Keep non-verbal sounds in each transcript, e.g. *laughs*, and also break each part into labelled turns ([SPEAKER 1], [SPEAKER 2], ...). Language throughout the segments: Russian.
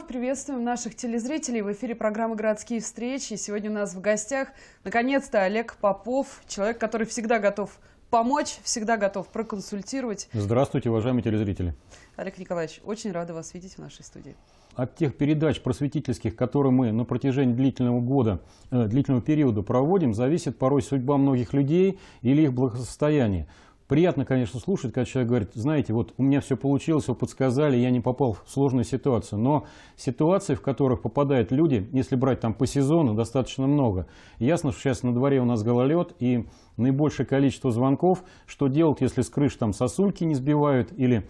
[SPEAKER 1] Романов. Приветствуем наших телезрителей. В эфире программы «Городские встречи». Сегодня у нас в гостях, наконец-то, Олег Попов, человек, который всегда готов помочь, всегда готов проконсультировать.
[SPEAKER 2] Здравствуйте, уважаемые телезрители.
[SPEAKER 1] Олег Николаевич, очень рада вас видеть в нашей студии.
[SPEAKER 2] От тех передач просветительских, которые мы на протяжении длительного года, э, длительного периода проводим, зависит порой судьба многих людей или их благосостояние. Приятно, конечно, слушать, когда человек говорит, знаете, вот у меня все получилось, вы подсказали, я не попал в сложную ситуацию. Но ситуации, в которых попадают люди, если брать там по сезону, достаточно много. Ясно, что сейчас на дворе у нас гололед, и наибольшее количество звонков, что делать, если с крыш там сосульки не сбивают, или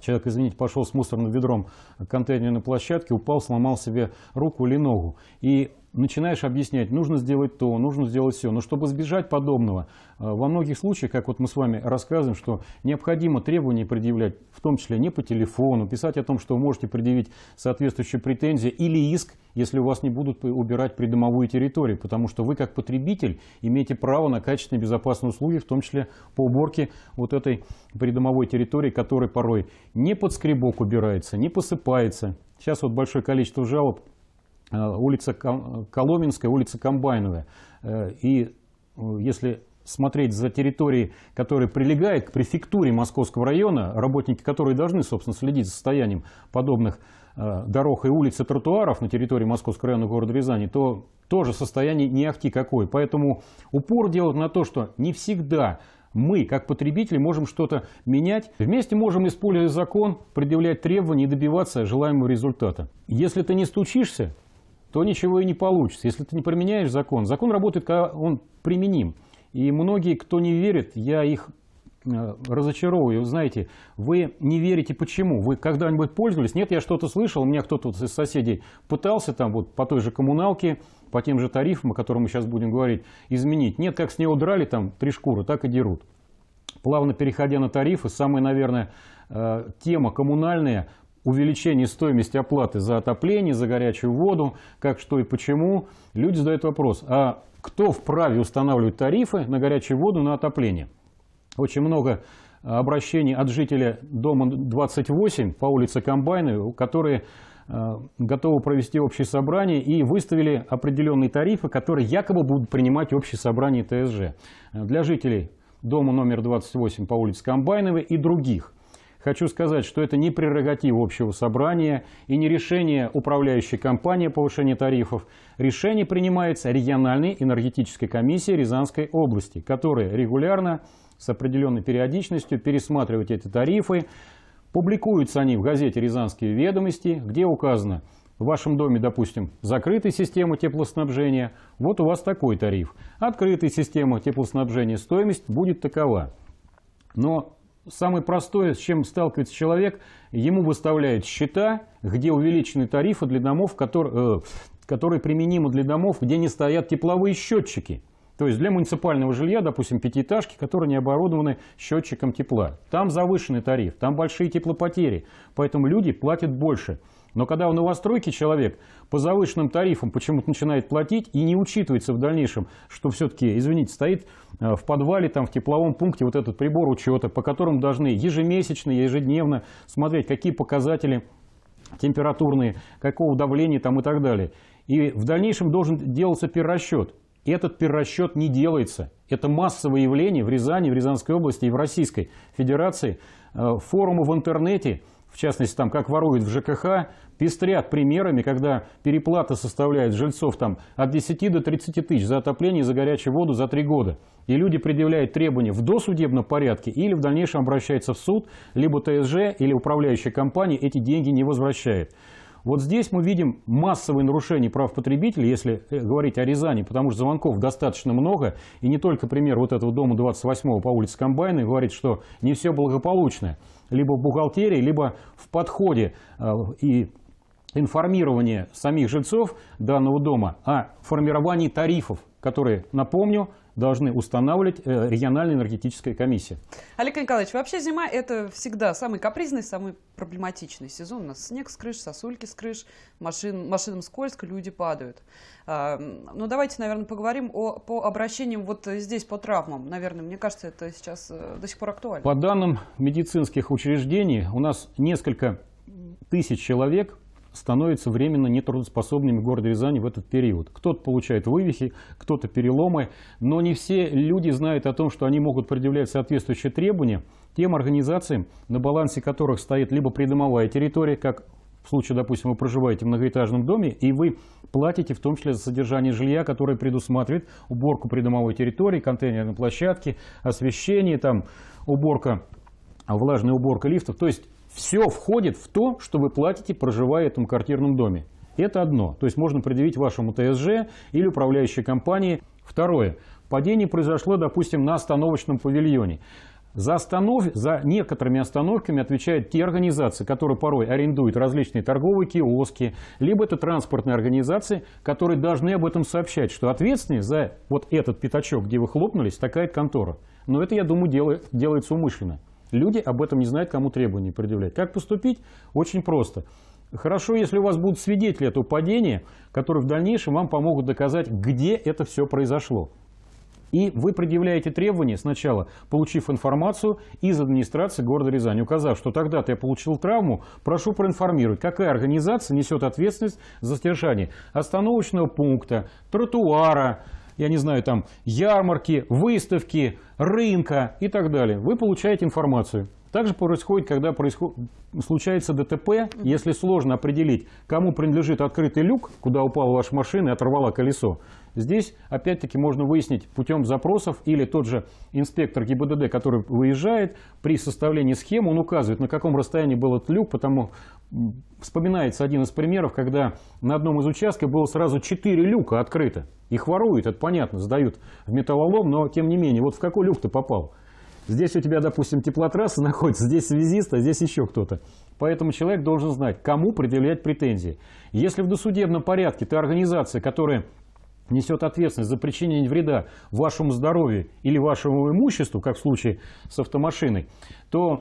[SPEAKER 2] Человек, извините, пошел с мусорным ведром к контейнерной площадке, упал, сломал себе руку или ногу. И начинаешь объяснять, нужно сделать то, нужно сделать все. Но чтобы сбежать подобного, э, во многих случаях, как вот мы с вами рассказываем, что необходимо требования предъявлять, в том числе не по телефону, писать о том, что вы можете предъявить соответствующие претензии или иск – если у вас не будут убирать придомовую территорию, потому что вы как потребитель имеете право на качественные безопасные услуги, в том числе по уборке вот этой придомовой территории, которая порой не под скребок убирается, не посыпается. Сейчас вот большое количество жалоб э, улица Коломенская, улица Комбайновая. Э, и э, если смотреть за территории, которые прилегают к префектуре Московского района, работники которые должны, собственно, следить за состоянием подобных Э, дорог и улиц и тротуаров на территории Московского района города Рязани, то тоже состояние не ахти какой. Поэтому упор делают на то, что не всегда мы, как потребители, можем что-то менять. Вместе можем, используя закон, предъявлять требования и добиваться желаемого результата. Если ты не стучишься, то ничего и не получится. Если ты не применяешь закон, закон работает, когда он применим. И многие, кто не верит, я их Э, разочаровываю, Знаете, вы не верите почему. Вы когда-нибудь пользовались? Нет, я что-то слышал, у меня кто-то из соседей пытался там вот по той же коммуналке, по тем же тарифам, о котором мы сейчас будем говорить, изменить. Нет, как с нее драли там три шкуры, так и дерут. Плавно переходя на тарифы, самая, наверное, э, тема коммунальная, увеличение стоимости оплаты за отопление, за горячую воду, как, что и почему, люди задают вопрос, а кто вправе устанавливать тарифы на горячую воду, на отопление? Очень много э, обращений от жителя дома 28 по улице Комбайны, которые э, готовы провести общее собрание и выставили определенные тарифы, которые якобы будут принимать общее собрание ТСЖ. Э, для жителей дома номер 28 по улице Комбайновой и других. Хочу сказать, что это не прерогатив общего собрания и не решение управляющей компании о повышении тарифов. Решение принимается региональной энергетической комиссией Рязанской области, которая регулярно с определенной периодичностью пересматривать эти тарифы. Публикуются они в газете «Рязанские ведомости», где указано, в вашем доме, допустим, закрытая система теплоснабжения, вот у вас такой тариф. Открытая система теплоснабжения, стоимость будет такова. Но самое простое, с чем сталкивается человек, ему выставляют счета, где увеличены тарифы для домов, которые, э, которые применимы для домов, где не стоят тепловые счетчики. То есть для муниципального жилья, допустим, пятиэтажки, которые не оборудованы счетчиком тепла. Там завышенный тариф, там большие теплопотери, поэтому люди платят больше. Но когда в новостройке человек по завышенным тарифам почему-то начинает платить и не учитывается в дальнейшем, что все-таки, извините, стоит э, в подвале, там, в тепловом пункте вот этот прибор учета, по которому должны ежемесячно, ежедневно смотреть, какие показатели температурные, какого давления там и так далее. И в дальнейшем должен делаться перерасчет. Этот перерасчет не делается. Это массовое явление в Рязани, в Рязанской области и в Российской Федерации. Э, форумы в интернете, в частности, там, как воруют в ЖКХ, пестрят примерами, когда переплата составляет жильцов там, от 10 до 30 тысяч за отопление и за горячую воду за три года. И люди предъявляют требования в досудебном порядке или в дальнейшем обращаются в суд, либо ТСЖ или управляющая компания эти деньги не возвращает. Вот здесь мы видим массовые нарушения прав потребителей, если э, говорить о Рязани, потому что звонков достаточно много. И не только пример вот этого дома 28 по улице Комбайна говорит, что не все благополучно. Либо в бухгалтерии, либо в подходе э, и информирование самих жильцов данного дома о формировании тарифов, которые, напомню, должны устанавливать э, региональная энергетическая комиссия.
[SPEAKER 1] Олег Николаевич, вообще зима это всегда самый капризный, самый проблематичный сезон. У нас снег с крыш, сосульки с крыш, машин, машинам скользко, люди падают. А, Но ну, давайте, наверное, поговорим о, по обращениям вот здесь по травмам. Наверное, мне кажется, это сейчас э, до сих пор актуально. По
[SPEAKER 2] данным медицинских учреждений, у нас несколько тысяч человек становятся временно нетрудоспособными города Рязани в этот период. Кто-то получает вывихи, кто-то переломы, но не все люди знают о том, что они могут предъявлять соответствующие требования тем организациям, на балансе которых стоит либо придомовая территория, как в случае, допустим, вы проживаете в многоэтажном доме, и вы платите в том числе за содержание жилья, которое предусматривает уборку придомовой территории, контейнерной площадки, освещение, там, уборка, а, влажная уборка лифтов. То есть все входит в то, что вы платите, проживая в этом квартирном доме. Это одно. То есть можно предъявить вашему ТСЖ или управляющей компании. Второе. Падение произошло, допустим, на остановочном павильоне. За, останов... за некоторыми остановками отвечают те организации, которые порой арендуют различные торговые киоски, либо это транспортные организации, которые должны об этом сообщать, что ответственный за вот этот пятачок, где вы хлопнулись, такая контора. Но это, я думаю, делает, делается умышленно. Люди об этом не знают, кому требования предъявлять. Как поступить? Очень просто. Хорошо, если у вас будут свидетели этого падения, которые в дальнейшем вам помогут доказать, где это все произошло. И вы предъявляете требования сначала, получив информацию из администрации города Рязани, указав, что тогда-то я получил травму, прошу проинформировать, какая организация несет ответственность за стержание остановочного пункта, тротуара, я не знаю, там, ярмарки, выставки, рынка и так далее. Вы получаете информацию. Также происходит, когда происход... случается ДТП, если сложно определить, кому принадлежит открытый люк, куда упала ваша машина и оторвала колесо, Здесь, опять-таки, можно выяснить путем запросов или тот же инспектор ГИБДД, который выезжает, при составлении схемы он указывает, на каком расстоянии был этот люк, потому вспоминается один из примеров, когда на одном из участков было сразу четыре люка открыто. Их воруют, это понятно, сдают в металлолом, но тем не менее, вот в какой люк ты попал? Здесь у тебя, допустим, теплотрасса *laughs* находится, здесь связист, а здесь еще кто-то. Поэтому человек должен знать, кому предъявлять претензии. Если в досудебном порядке ты организация, которая несет ответственность за причинение вреда вашему здоровью или вашему имуществу, как в случае с автомашиной, то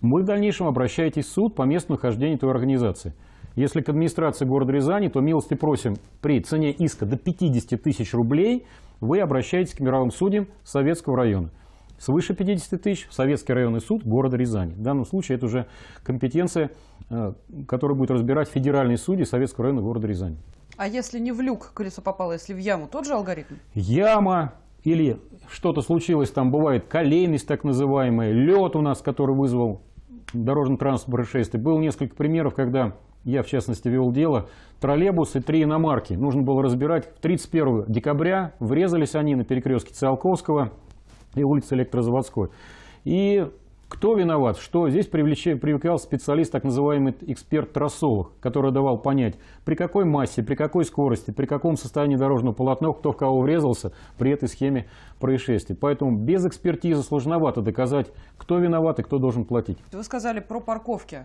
[SPEAKER 2] вы в дальнейшем обращаетесь в суд по месту нахождения той организации. Если к администрации города Рязани, то милости просим, при цене иска до 50 тысяч рублей вы обращаетесь к мировым судьям Советского района. Свыше 50 тысяч – Советский районный суд города Рязани. В данном случае это уже компетенция, э, которую будет разбирать федеральные судьи Советского района города Рязани.
[SPEAKER 1] А если не в люк колесо попало, если в яму, тот же алгоритм?
[SPEAKER 2] Яма или что-то случилось, там бывает колейность так называемая, лед у нас, который вызвал дорожный транспортное происшествие. Было несколько примеров, когда я, в частности, вел дело, троллейбусы, три иномарки. Нужно было разбирать. 31 декабря врезались они на перекрестке Циолковского и улицы Электрозаводской. И кто виноват? Что здесь привлекал специалист, так называемый эксперт трассовых, который давал понять, при какой массе, при какой скорости, при каком состоянии дорожного полотна, кто в кого врезался при этой схеме происшествий. Поэтому без экспертизы сложновато доказать, кто виноват и кто должен платить.
[SPEAKER 1] Вы сказали про парковки.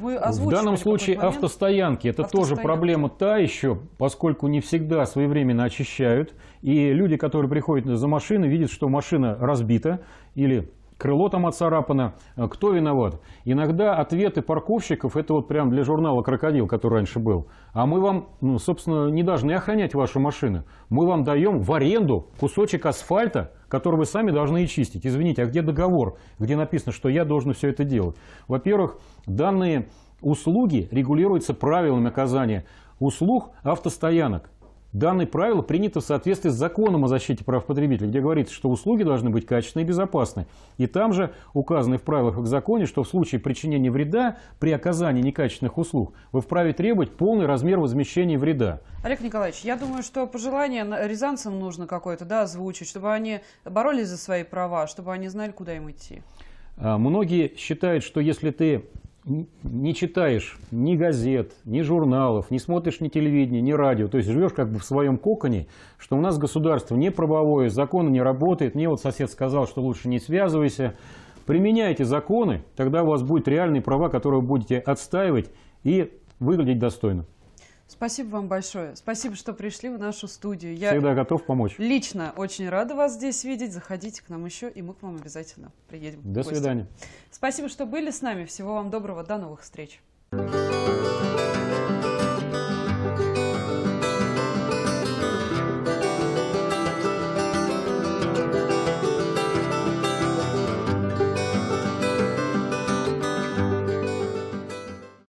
[SPEAKER 1] Вы в данном случае момент?
[SPEAKER 2] автостоянки. Это автостоянки. тоже проблема та еще, поскольку не всегда своевременно очищают. И люди, которые приходят за машины, видят, что машина разбита или крыло там отцарапано, а кто виноват. Иногда ответы парковщиков, это вот прям для журнала «Крокодил», который раньше был, а мы вам, ну, собственно, не должны охранять вашу машину. Мы вам даем в аренду кусочек асфальта, который вы сами должны и чистить. Извините, а где договор, где написано, что я должен все это делать? Во-первых, данные услуги регулируются правилами оказания услуг автостоянок. Данное правило принято в соответствии с законом о защите прав потребителей, где говорится, что услуги должны быть качественны и безопасны. И там же указано в правилах и в законе, что в случае причинения вреда при оказании некачественных услуг вы вправе требовать полный размер возмещения вреда.
[SPEAKER 1] Олег Николаевич, я думаю, что пожелание рязанцам нужно какое-то да, озвучить, чтобы они боролись за свои права, чтобы они знали, куда им идти.
[SPEAKER 2] А, многие считают, что если ты не читаешь ни газет, ни журналов, не смотришь ни телевидения, ни радио. То есть живешь как бы в своем коконе, что у нас государство не правовое, законы не работают. Мне вот сосед сказал, что лучше не связывайся. Применяйте законы, тогда у вас будут реальные права, которые вы будете отстаивать и выглядеть достойно.
[SPEAKER 1] Спасибо вам большое. Спасибо, что пришли в нашу студию. Я Всегда готов помочь. Лично очень рада вас здесь видеть. Заходите к нам еще, и мы к вам обязательно приедем. До свидания. Спасибо, что были с нами. Всего вам доброго. До новых встреч. Thank you.